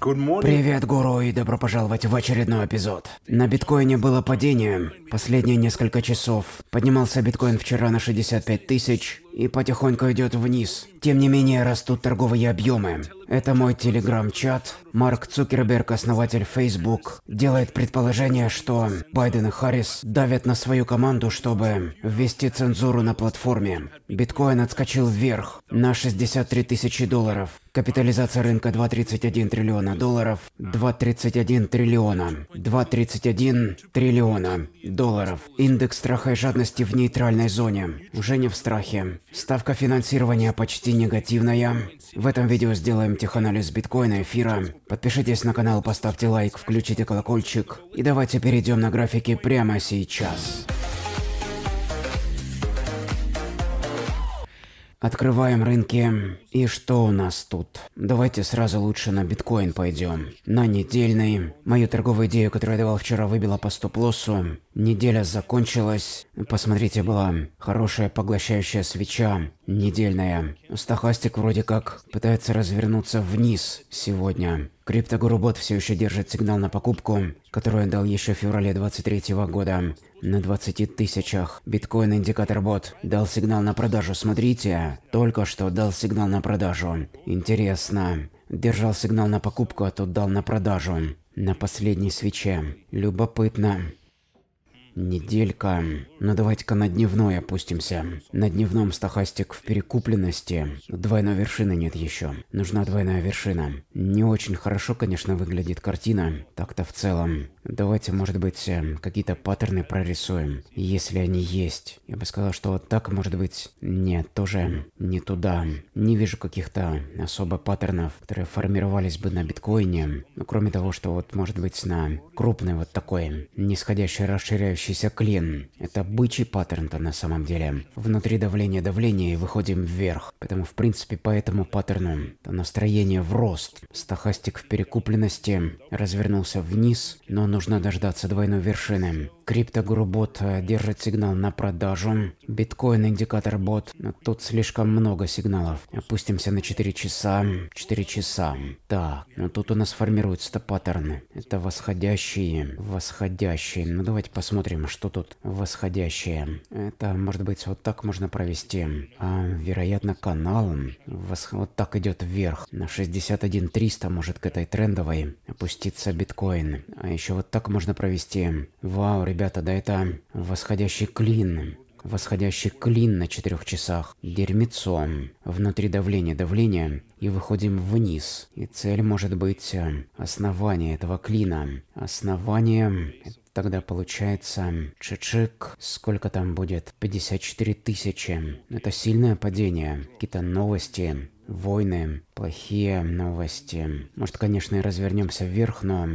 Привет, гуру, и добро пожаловать в очередной эпизод. На биткоине было падение. Последние несколько часов. Поднимался биткоин вчера на 65 тысяч, и потихоньку идет вниз. Тем не менее, растут торговые объемы. Это мой телеграм-чат. Марк Цукерберг, основатель Facebook, делает предположение, что Байден и Харрис давят на свою команду, чтобы ввести цензуру на платформе. Биткоин отскочил вверх на 63 тысячи долларов. Капитализация рынка 2,31 триллиона долларов. 2,31 триллиона. 2,31 триллиона долларов. Индекс страха и жадности в нейтральной зоне. Уже не в страхе. Ставка финансирования почти негативная. В этом видео сделаем теханализ биткоина, эфира. Подпишитесь на канал, поставьте лайк, включите колокольчик. И давайте перейдем на графики прямо сейчас. Открываем рынки. И что у нас тут? Давайте сразу лучше на биткоин пойдем. На недельный. Мою торговую идею, которую я давал вчера, выбила по стоп-лоссу. Неделя закончилась. Посмотрите, была хорошая поглощающая свеча. Недельная. Стахастик вроде как пытается развернуться вниз сегодня. Криптогурубот все еще держит сигнал на покупку, который он дал еще в феврале 23 го года. На 20 тысячах. Биткоин Индикатор Бот дал сигнал на продажу, смотрите. Только что дал сигнал на продажу. Интересно. Держал сигнал на покупку, а тут дал на продажу. На последней свече. Любопытно. Неделька. Но ну, давайте-ка на дневной опустимся. На дневном стахастик в перекупленности. Двойной вершины нет еще. Нужна двойная вершина. Не очень хорошо, конечно, выглядит картина. Так-то в целом. Давайте, может быть, эм, какие-то паттерны прорисуем, если они есть. Я бы сказал, что вот так, может быть, нет, тоже не туда. Не вижу каких-то особо паттернов, которые формировались бы на биткоине. Ну, кроме того, что вот, может быть, на крупный вот такой нисходящий расширяющийся клин. Это бычий паттерн-то на самом деле. Внутри давления давления и выходим вверх. Поэтому, в принципе, по этому паттерну то настроение в рост. Стахастик в перекупленности развернулся вниз, но нужно дождаться двойной вершины. Криптогурубот э, держит сигнал на продажу. Биткоин индикатор бот. Тут слишком много сигналов. Опустимся на 4 часа. 4 часа. Так, ну тут у нас формируются паттерны. Это восходящие. Восходящие. Ну давайте посмотрим, что тут восходящее. Это может быть вот так можно провести. А, вероятно канал. Вос... Вот так идет вверх. На 61 300 может к этой трендовой опуститься биткоин. А еще вот так можно провести. Вау, ребята ребята, да это восходящий клин. Восходящий клин на четырех часах. Дерьмецо. Внутри давления давление. И выходим вниз. И цель может быть э, основание этого клина. Основание... Тогда получается чичик, сколько там будет? 54 тысячи. Это сильное падение. Какие-то новости войны, плохие новости. Может, конечно, и развернемся вверх, но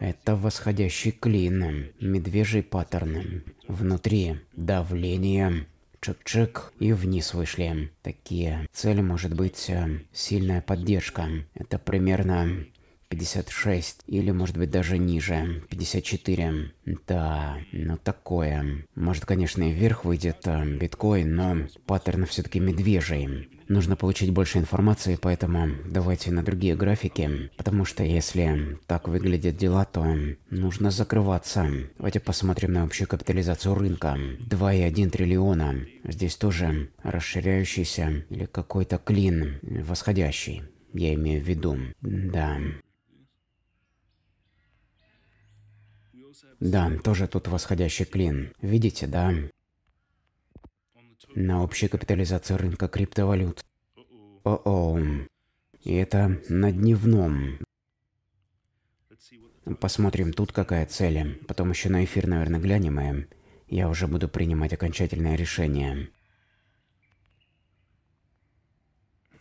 это восходящий клин, медвежий паттерн. Внутри давление, чик-чик и вниз вышли. Такие. Цель может быть э, сильная поддержка. Это примерно 56 или может быть даже ниже, 54. Да, ну такое. Может, конечно, и вверх выйдет э, биткоин, но паттерн все-таки медвежий нужно получить больше информации, поэтому давайте на другие графики, потому что если так выглядят дела, то нужно закрываться. Давайте посмотрим на общую капитализацию рынка. 2,1 триллиона. Здесь тоже расширяющийся или какой-то клин восходящий, я имею в виду. Да. Да, тоже тут восходящий клин. Видите, да? на общую капитализацию рынка криптовалют. О-о. И это на дневном. Посмотрим, тут какая цель. Потом еще на эфир, наверное, глянем, и я уже буду принимать окончательное решение.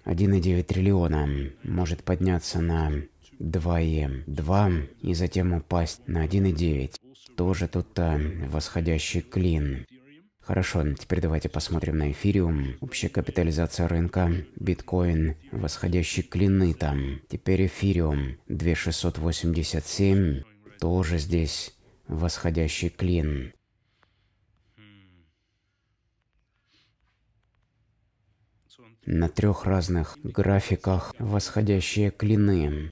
1,9 триллиона может подняться на 2,2 и затем упасть на 1,9. Тоже тут -то восходящий клин. Хорошо, теперь давайте посмотрим на эфириум. Общая капитализация рынка, биткоин, восходящий клины там. Теперь эфириум 2687, тоже здесь восходящий клин. На трех разных графиках восходящие клины.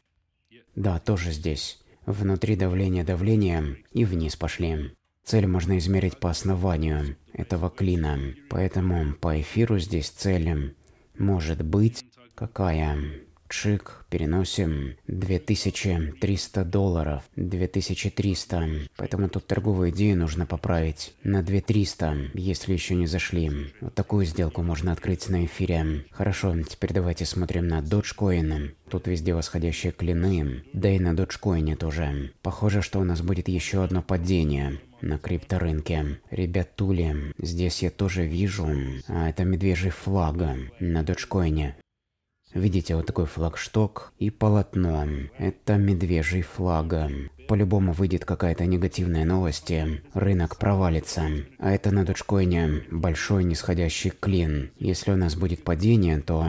Да, тоже здесь. Внутри давления давления и вниз пошли. Цель можно измерить по основанию этого клина, поэтому по эфиру здесь цель может быть какая? Чик, переносим 2300 долларов, 2300. Поэтому тут торговую идею нужно поправить на 2300, если еще не зашли. Вот такую сделку можно открыть на эфире. Хорошо, теперь давайте смотрим на Dogecoin. Тут везде восходящие клины, да и на Dogecoin тоже. Похоже, что у нас будет еще одно падение на крипторынке. Ребятули, здесь я тоже вижу, а это медвежий флаг на доджкоине. Видите, вот такой флагшток и полотно. Это медвежий флаг. По-любому выйдет какая-то негативная новость, рынок провалится. А это на доджкоине большой нисходящий клин. Если у нас будет падение, то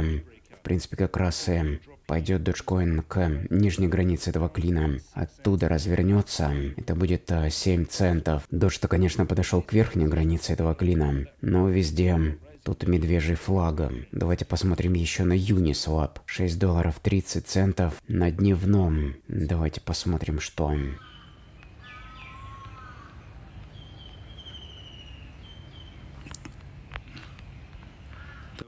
в принципе, как раз и пойдет Доджкоин к нижней границе этого клина. Оттуда развернется, это будет 7 э, центов. Дождь-то, конечно, подошел к верхней границе этого клина, но везде Тут медвежий флаг. Давайте посмотрим еще на Uniswap. 6 долларов 30 центов на дневном. Давайте посмотрим, что.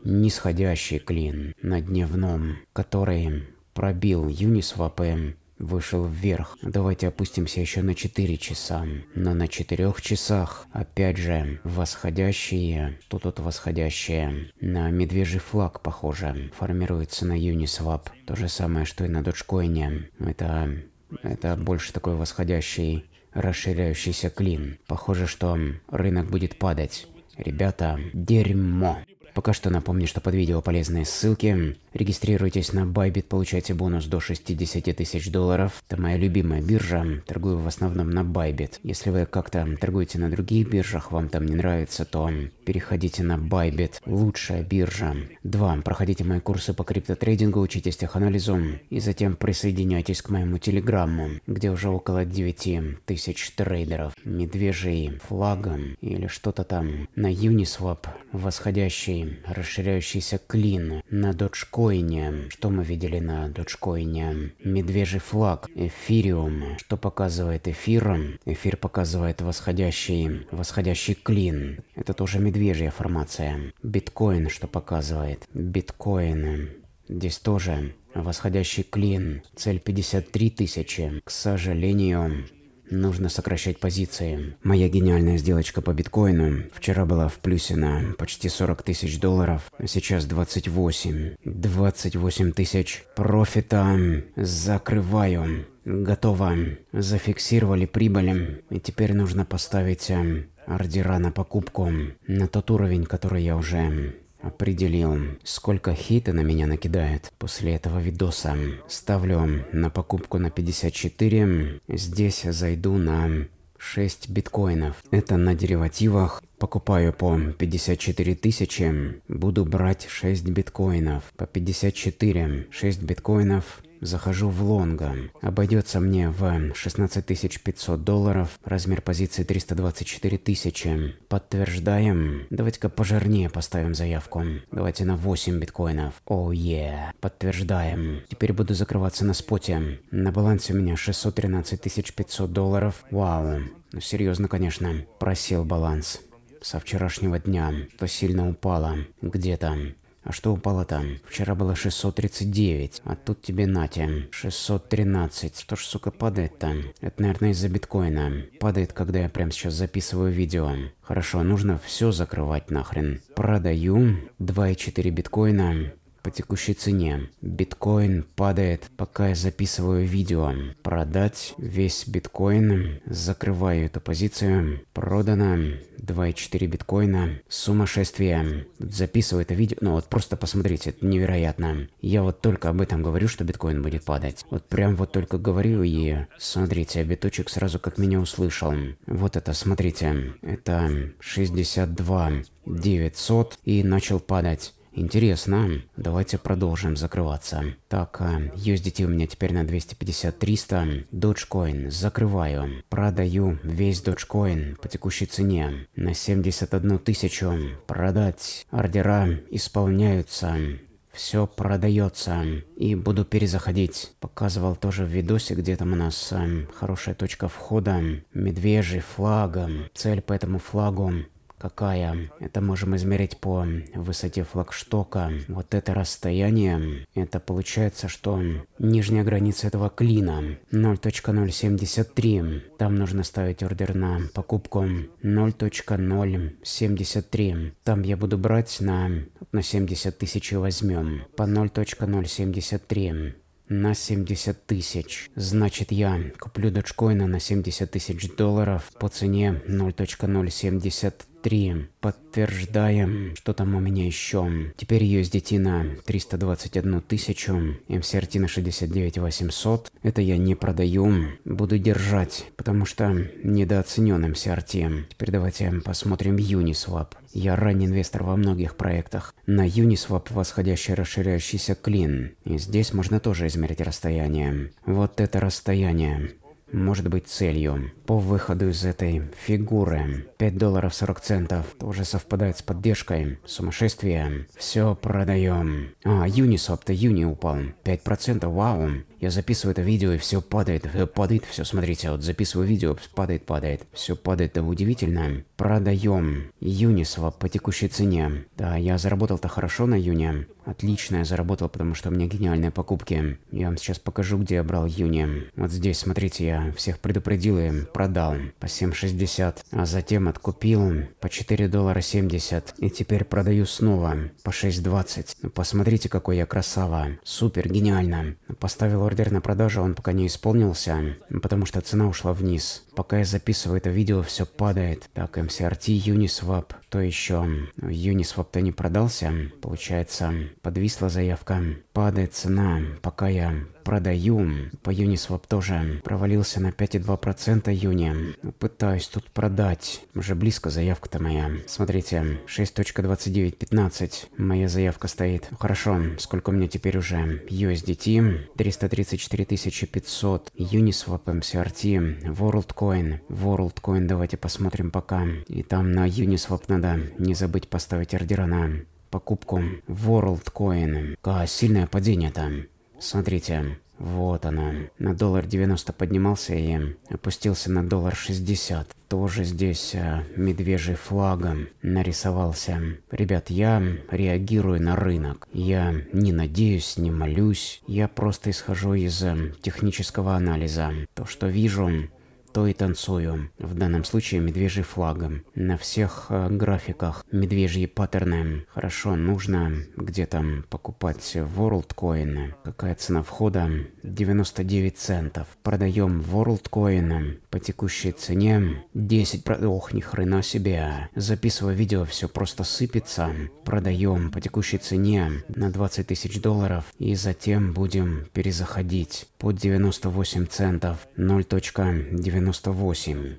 Нисходящий клин на дневном, который пробил Юнисвапы, вышел вверх. Давайте опустимся еще на 4 часа. Но на 4 часах, опять же, восходящие, что тут восходящие, на медвежий флаг, похоже, формируется на Uniswap. То же самое, что и на Dogecoin. Это, это больше такой восходящий, расширяющийся клин. Похоже, что рынок будет падать. Ребята, дерьмо. Пока что напомню, что под видео полезные ссылки. Регистрируйтесь на Bybit, получайте бонус до 60 тысяч долларов. Это моя любимая биржа, торгую в основном на Bybit. Если вы как-то торгуете на других биржах, вам там не нравится, то переходите на Bybit, лучшая биржа. Два. Проходите мои курсы по криптотрейдингу, учитесь теханализу и затем присоединяйтесь к моему телеграмму, где уже около 9 тысяч трейдеров. Медвежий флагом или что-то там на Uniswap восходящий Расширяющийся клин на доджкоине. Что мы видели на доджкоине? Медвежий флаг. Эфириум. Что показывает эфир? Эфир показывает восходящий, восходящий клин. Это тоже медвежья формация. Биткоин, что показывает? Биткоин. Здесь тоже восходящий клин. Цель 53 тысячи. К сожалению, Нужно сокращать позиции. Моя гениальная сделочка по биткоину вчера была в плюсе на почти 40 тысяч долларов, а сейчас 28. 28 тысяч профита. Закрываю. Готово. Зафиксировали прибыль. И теперь нужно поставить э, ордера на покупку на тот уровень, который я уже определил, сколько хейта на меня накидает после этого видоса. Ставлю на покупку на 54, здесь зайду на 6 биткоинов. Это на деривативах. Покупаю по 54 тысячи, буду брать 6 биткоинов. По 54, 6 биткоинов, Захожу в лонга. Обойдется мне в 16 500 долларов. Размер позиции 324 тысячи. Подтверждаем. Давайте-ка пожирнее поставим заявку. Давайте на 8 биткоинов. О, oh, е. Yeah. Подтверждаем. Теперь буду закрываться на споте. На балансе у меня 613 500 долларов. Вау. Ну серьезно, конечно. Просел баланс со вчерашнего дня, что сильно упало где-то. А что упало там? Вчера было 639, а тут тебе натя. 613. Что ж, сука, падает там? Это, наверное, из-за биткоина. Падает, когда я прямо сейчас записываю видео. Хорошо, нужно все закрывать нахрен. Продаю 2,4 биткоина по текущей цене. Биткоин падает, пока я записываю видео. Продать весь биткоин. Закрываю эту позицию. Продано 2,4 биткоина. Сумасшествие. Записываю это видео. Ну вот просто посмотрите, это невероятно. Я вот только об этом говорю, что биткоин будет падать. Вот прям вот только говорю и... Смотрите, биточек сразу как меня услышал. Вот это, смотрите. Это 62 900 и начал падать. Интересно. Давайте продолжим закрываться. Так, USDT а, у меня теперь на 250-300. Dogecoin закрываю. Продаю весь Dogecoin по текущей цене на 71 тысячу. Продать. Ордера исполняются. Все продается. И буду перезаходить. Показывал тоже в видосе, где там у нас э, хорошая точка входа. Медвежий флаг. Цель по этому флагу какая. Это можем измерить по высоте флагштока. Вот это расстояние, это получается, что нижняя граница этого клина 0.073. Там нужно ставить ордер на покупку 0.073. Там я буду брать на, на 70 тысяч и возьмем. По 0.073 на 70 тысяч. Значит, я куплю дочкоина на 70 тысяч долларов по цене 0.073. 3. Подтверждаем, что там у меня еще. Теперь ее с детина 321 тысячу, МСРТ на 69 800. Это я не продаю, буду держать, потому что недооценен МСРТ. Теперь давайте посмотрим Uniswap. Я ранний инвестор во многих проектах. На Uniswap восходящий расширяющийся клин. И здесь можно тоже измерить расстояние. Вот это расстояние может быть целью. По выходу из этой фигуры 5 долларов 40 центов тоже совпадает с поддержкой. Сумасшествие. Все продаем. А, Юнисоп-то Юни упал. 5%, вау. Я записываю это видео, и все падает, падает, все, смотрите, вот записываю видео, падает, падает, все падает, это удивительно. Продаем. Юнисвап по текущей цене. Да, я заработал-то хорошо на июне. Отлично я заработал, потому что у меня гениальные покупки. Я вам сейчас покажу, где я брал июне. Вот здесь, смотрите, я всех предупредил и продал по 7,60. А затем откупил по 4 доллара 70. И теперь продаю снова по 6,20. Ну, посмотрите, какой я красава. Супер, гениально. Поставил Ордер на продажу он пока не исполнился, потому что цена ушла вниз. Пока я записываю это видео, все падает. Так, MCRT, Uniswap, то еще. Uniswap-то не продался. Получается, подвисла заявка. Падает цена, пока я продаю. По Uniswap тоже провалился на 5,2% Юни ну, Пытаюсь тут продать. Уже близко заявка-то моя. Смотрите, 6.2915. Моя заявка стоит. Ну, хорошо, сколько у меня теперь уже? USDT 334 500. Uniswap MCRT. WorldCoin WorldCoin. WorldCoin давайте посмотрим пока. И там на Uniswap надо не забыть поставить ордера на покупку WorldCoin. А, сильное падение там. Смотрите, вот оно. На доллар 90 поднимался и опустился на доллар 60. Тоже здесь а, медвежий флагом нарисовался. Ребят, я реагирую на рынок. Я не надеюсь, не молюсь. Я просто исхожу из а, технического анализа. То, что вижу, то и танцую. В данном случае медвежий флагом На всех э, графиках медвежьи паттерны. Хорошо, нужно где-то покупать WorldCoin. Какая цена входа? 99 центов. Продаем WorldCoin по текущей цене 10 про... Ох, ни хрена себе. Записываю видео, все просто сыпется. Продаем по текущей цене на 20 тысяч долларов и затем будем перезаходить под 98 центов 0.98.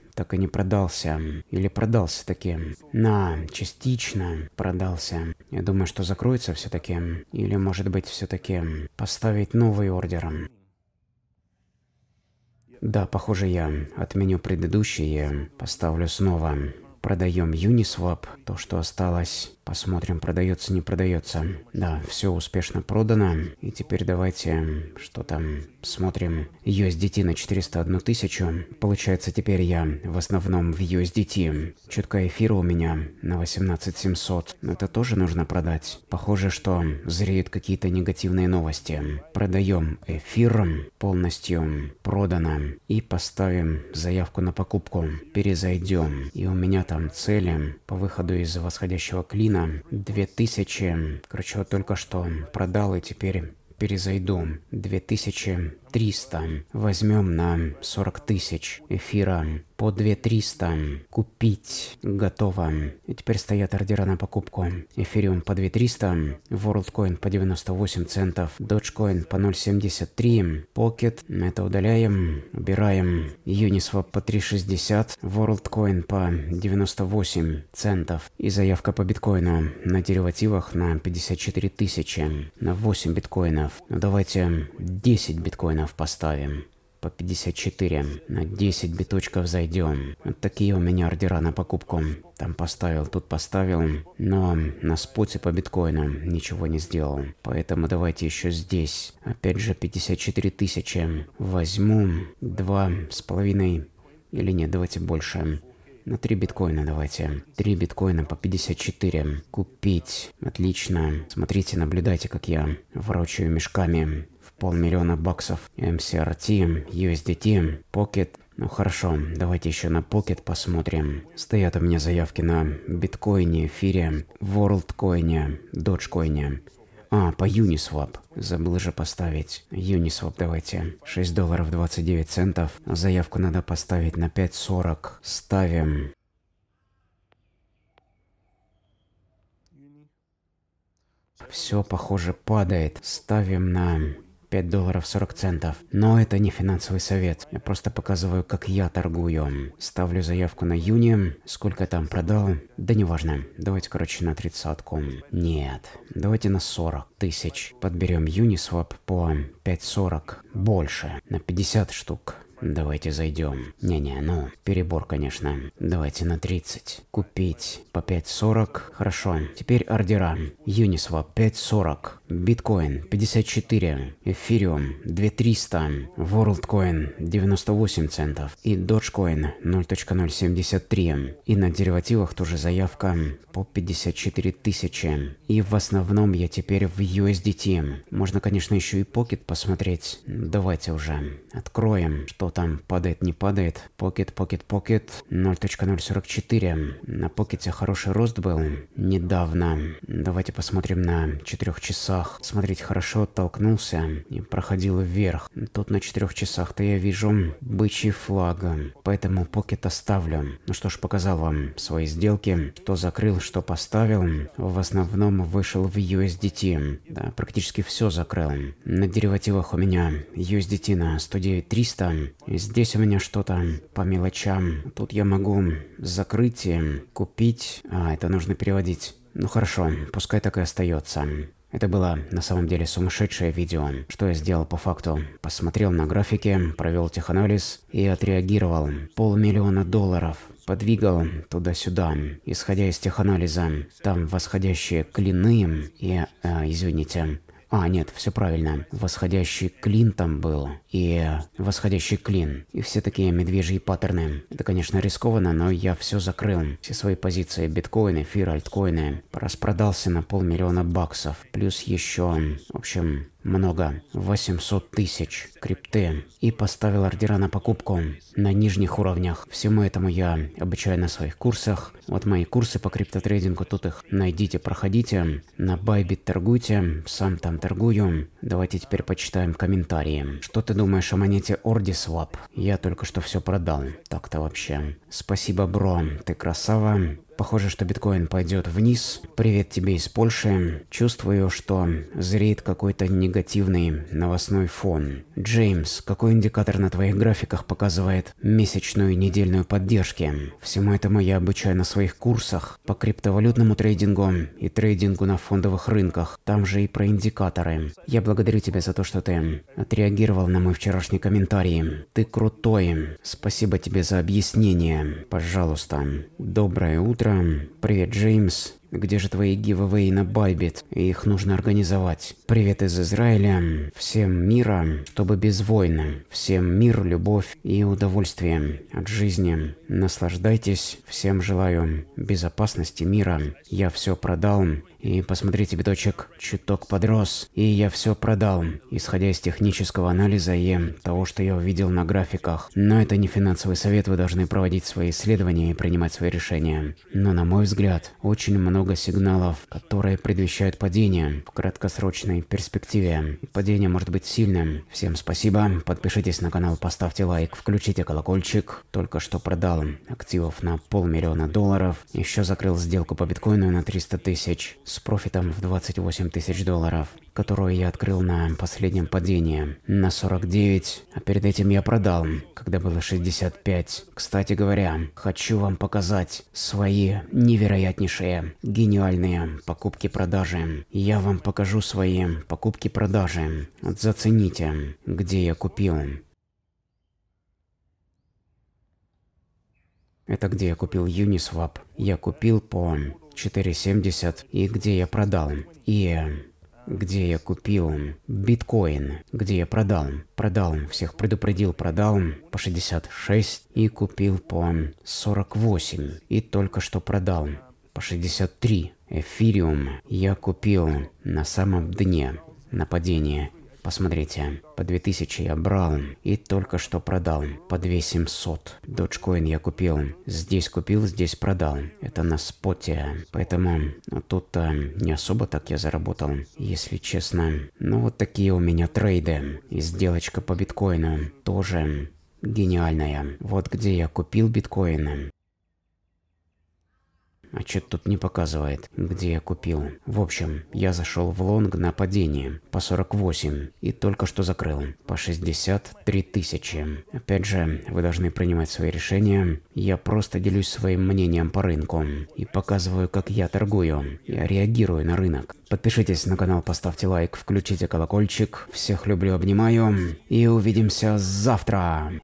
так и не продался. Или продался таки. На, частично продался. Я думаю, что закроется все-таки. Или, может быть, все-таки поставить новый ордер. Да, похоже, я отменю предыдущие, поставлю снова. Продаем Uniswap, то, что осталось. Посмотрим, продается, не продается. Да, все успешно продано. И теперь давайте, что там, смотрим. USDT на 401 тысячу. Получается, теперь я в основном в USDT. Чутка эфира у меня на 18 700. Это тоже нужно продать. Похоже, что зреют какие-то негативные новости. Продаем эфир полностью. Продано. И поставим заявку на покупку. Перезайдем. И у меня там цели по выходу из восходящего клина примерно 2000. Короче, вот только что продал и теперь перезайду. 2000 300. Возьмем на 40 тысяч эфира по 2300. Купить. Готово. И теперь стоят ордера на покупку. Эфириум по 2300. WorldCoin по 98 центов. Dogecoin по 0.73. Pocket. Это удаляем. Убираем. Uniswap по 360. WorldCoin по 98 центов. И заявка по биткоину на деривативах на 54 тысячи. На 8 биткоинов. Ну, давайте 10 биткоинов воинов поставим. По 54. На 10 биточков зайдем. Вот такие у меня ордера на покупку. Там поставил, тут поставил. Но на споте по биткоину ничего не сделал. Поэтому давайте еще здесь. Опять же 54 тысячи. Возьму два с половиной. Или нет, давайте больше. На 3 биткоина давайте. 3 биткоина по 54. Купить. Отлично. Смотрите, наблюдайте, как я ворочаю мешками полмиллиона баксов. MCRT, USDT, Pocket. Ну хорошо, давайте еще на Pocket посмотрим. Стоят у меня заявки на биткоине, эфире, Ворлдкоине Dogecoin. А, по Uniswap. Забыл же поставить. Uniswap давайте. 6 долларов 29 центов. Заявку надо поставить на 5.40. Ставим. Все, похоже, падает. Ставим на 5 долларов 40 центов. Но это не финансовый совет. Я просто показываю, как я торгую. Ставлю заявку на июне. Сколько там продал? Да неважно. Давайте, короче, на тридцатку. Нет. Давайте на 40 тысяч. Подберем Uniswap по 5.40. Больше. На 50 штук. Давайте зайдем. Не-не, ну, перебор, конечно. Давайте на 30. Купить по 5.40. Хорошо. Теперь ордера. Uniswap 5.40. Биткоин 54. Эфириум 2300. WorldCoin 98 центов. И Dogecoin 0.073. И на деривативах тоже заявка по 54 тысячи. И в основном я теперь в USDT. Можно, конечно, еще и Pocket посмотреть. Давайте уже. Откроем, что там падает, не падает. Pocket, Pocket, Pocket 0.044. На Pocket хороший рост был недавно. Давайте посмотрим на 4 часах. Смотрите, хорошо оттолкнулся и проходил вверх. Тут на 4 часах-то я вижу бычий флаг, поэтому Pocket оставлю. Ну что ж, показал вам свои сделки, что закрыл, что поставил. В основном вышел в USDT. Да, практически все закрыл. На деривативах у меня USDT на 109 300, здесь у меня что-то по мелочам. Тут я могу закрыть, купить. А, это нужно переводить. Ну хорошо, пускай так и остается. Это было на самом деле сумасшедшее видео. Что я сделал по факту? Посмотрел на графики, провел теханализ и отреагировал. Полмиллиона долларов подвигал туда-сюда, исходя из теханализа. Там восходящие клины и... Э, извините. А, нет, все правильно. Восходящий клин там был и восходящий клин. И все такие медвежьи паттерны. Это, конечно, рискованно, но я все закрыл. Все свои позиции, биткоины, эфир, альткоины. Распродался на полмиллиона баксов. Плюс еще, в общем, много. 800 тысяч крипты. И поставил ордера на покупку на нижних уровнях. Всему этому я обучаю на своих курсах. Вот мои курсы по криптотрейдингу, тут их найдите, проходите. На Bybit торгуйте, сам там торгую. Давайте теперь почитаем комментарии. Что ты думаешь о монете Ордисвап? Я только что все продал. Так-то вообще. Спасибо, бро. Ты красава. Похоже, что биткоин пойдет вниз. Привет тебе из Польши. Чувствую, что зреет какой-то негативный новостной фон. Джеймс, какой индикатор на твоих графиках показывает месячную и недельную поддержки? Всему этому я обучаю на своих курсах по криптовалютному трейдингу и трейдингу на фондовых рынках. Там же и про индикаторы. Я благодарю тебя за то, что ты отреагировал на мой вчерашний комментарий. Ты крутой. Спасибо тебе за объяснение. Пожалуйста. Доброе утро. Привет, Джеймс. Где же твои гивэвэй на Байбит? Их нужно организовать. Привет из Израиля. Всем мира, чтобы без войны. Всем мир, любовь и удовольствие от жизни. Наслаждайтесь. Всем желаю безопасности, мира. Я все продал. И посмотрите, биточек чуток подрос. И я все продал, исходя из технического анализа и того, что я увидел на графиках. Но это не финансовый совет, вы должны проводить свои исследования и принимать свои решения. Но на мой взгляд, очень много много сигналов, которые предвещают падение в краткосрочной перспективе. Падение может быть сильным. Всем спасибо, подпишитесь на канал, поставьте лайк, включите колокольчик. Только что продал активов на полмиллиона долларов, еще закрыл сделку по биткоину на 300 тысяч с профитом в 28 тысяч долларов которую я открыл на последнем падении, на 49, а перед этим я продал, когда было 65. Кстати говоря, хочу вам показать свои невероятнейшие, гениальные покупки-продажи. Я вам покажу свои покупки-продажи. Вот зацените, где я купил. Это где я купил Uniswap. Я купил по 4.70 и где я продал. И где я купил биткоин, где я продал, продал, всех предупредил, продал по 66 и купил по 48 и только что продал по 63. Эфириум я купил на самом дне нападения Посмотрите, по 2000 я брал и только что продал. По 2700. Dogecoin я купил. Здесь купил, здесь продал. Это на споте. Поэтому ну, тут-то не особо так я заработал, если честно. Ну вот такие у меня трейды. И сделочка по биткоину тоже гениальная. Вот где я купил биткоины а чё тут не показывает, где я купил. В общем, я зашел в лонг на падение по 48 и только что закрыл по 63 тысячи. Опять же, вы должны принимать свои решения. Я просто делюсь своим мнением по рынку и показываю, как я торгую. Я реагирую на рынок. Подпишитесь на канал, поставьте лайк, включите колокольчик. Всех люблю, обнимаю и увидимся завтра.